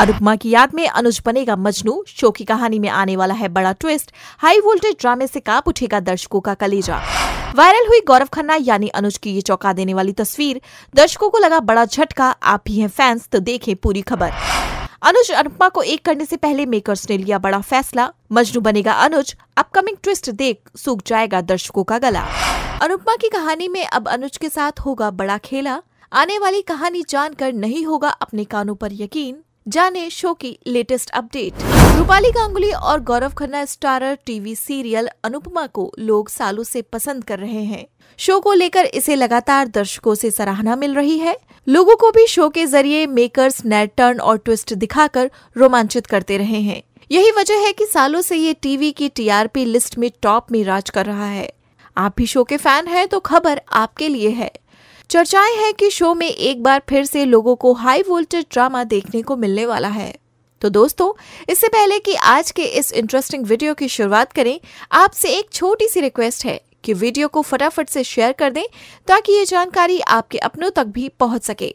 अनुपमा की याद में अनुज बनेगा मजनू शो की कहानी में आने वाला है बड़ा ट्विस्ट हाई वोल्टेज ड्रामे से काप उठेगा दर्शकों का कलेजा वायरल हुई गौरव खन्ना यानी अनुज की ये चौंका देने वाली तस्वीर दर्शकों को लगा बड़ा झटका आप भी हैं फैंस तो देखें पूरी खबर अनुज अनुपमा को एक करने से पहले मेकर्स ने लिया बड़ा फैसला मजनू बनेगा अनुज अपकमिंग ट्विस्ट देख सूख जाएगा दर्शकों का गला अनुपमा की कहानी में अब अनुज के साथ होगा बड़ा खेला आने वाली कहानी जानकर नहीं होगा अपने कानों पर यकीन जाने शो की लेटेस्ट अपडेट रूपाली गांगुली और Gaurav Khanna starrer TV serial Anupama को लोग सालों से पसंद कर रहे हैं शो को लेकर इसे लगातार दर्शकों से सराहना मिल रही है लोगों को भी शो के जरिए मेकर्स नए टर्न और ट्विस्ट दिखाकर रोमांचित करते रहे हैं यही वजह है कि सालों से ये टीवी की टीआरपी लिस्ट में टॉप में राज कर रहा है आप भी शो के फैन हैं तो खबर आपके लिए है चर्चाएं हैं कि शो में एक बार फिर से लोगों को हाई वोल्टेज ड्रामा देखने को मिलने वाला है तो दोस्तों इससे पहले कि आज के इस इंटरेस्टिंग वीडियो की शुरुआत करें आपसे एक छोटी सी रिक्वेस्ट है कि वीडियो को फटाफट से शेयर कर दें ताकि ये जानकारी आपके अपनों तक भी पहुंच सके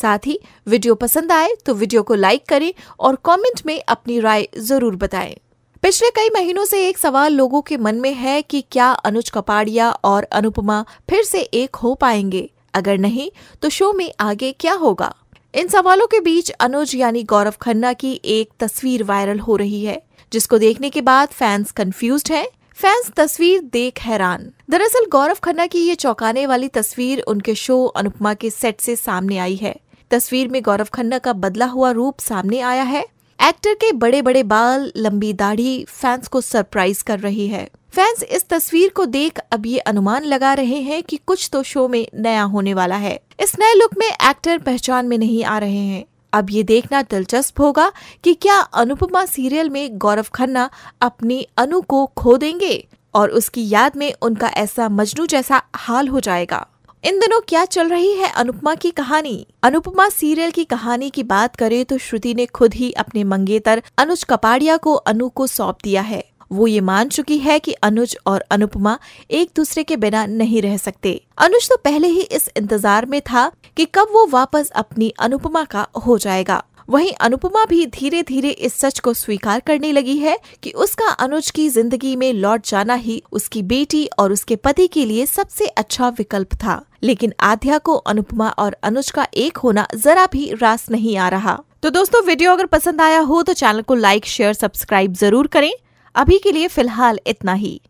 साथ ही वीडियो पसंद आए तो वीडियो को लाइक करें और कमेंट में अपनी राय जरूर बताएं। पिछले कई महीनों से एक सवाल लोगों के मन में है कि क्या अनुज कपाड़िया और अनुपमा फिर से एक हो पाएंगे अगर नहीं तो शो में आगे क्या होगा इन सवालों के बीच अनुज यानी गौरव खन्ना की एक तस्वीर वायरल हो रही है जिसको देखने के बाद फैंस कंफ्यूज हैं फैंस तस्वीर देख हैरान दरअसल गौरव खन्ना की ये चौंकाने वाली तस्वीर उनके शो अनुपमा के सेट से सामने आई है तस्वीर में गौरव खन्ना का बदला हुआ रूप सामने आया है एक्टर के बड़े बड़े बाल लंबी दाढ़ी फैंस को सरप्राइज कर रही है फैंस इस तस्वीर को देख अब ये अनुमान लगा रहे हैं कि कुछ तो शो में नया होने वाला है इस नए लुक में एक्टर पहचान में नहीं आ रहे हैं अब ये देखना दिलचस्प होगा कि क्या अनुपमा सीरियल में गौरव खन्ना अपनी अनु को खो देंगे और उसकी याद में उनका ऐसा मजनू जैसा हाल हो जाएगा इन दिनों क्या चल रही है अनुपमा की कहानी अनुपमा सीरियल की कहानी की बात करें तो श्रुति ने खुद ही अपने मंगेतर अनुज कपाड़िया को अनु को सौंप दिया है वो ये मान चुकी है कि अनुज और अनुपमा एक दूसरे के बिना नहीं रह सकते अनुज तो पहले ही इस इंतजार में था कि कब वो वापस अपनी अनुपमा का हो जाएगा वहीं अनुपमा भी धीरे धीरे इस सच को स्वीकार करने लगी है कि उसका अनुज की जिंदगी में लौट जाना ही उसकी बेटी और उसके पति के लिए सबसे अच्छा विकल्प था लेकिन आध्या को अनुपमा और अनुज का एक होना जरा भी रास नहीं आ रहा तो दोस्तों वीडियो अगर पसंद आया हो तो चैनल को लाइक शेयर सब्सक्राइब जरूर करें अभी के लिए फिलहाल इतना ही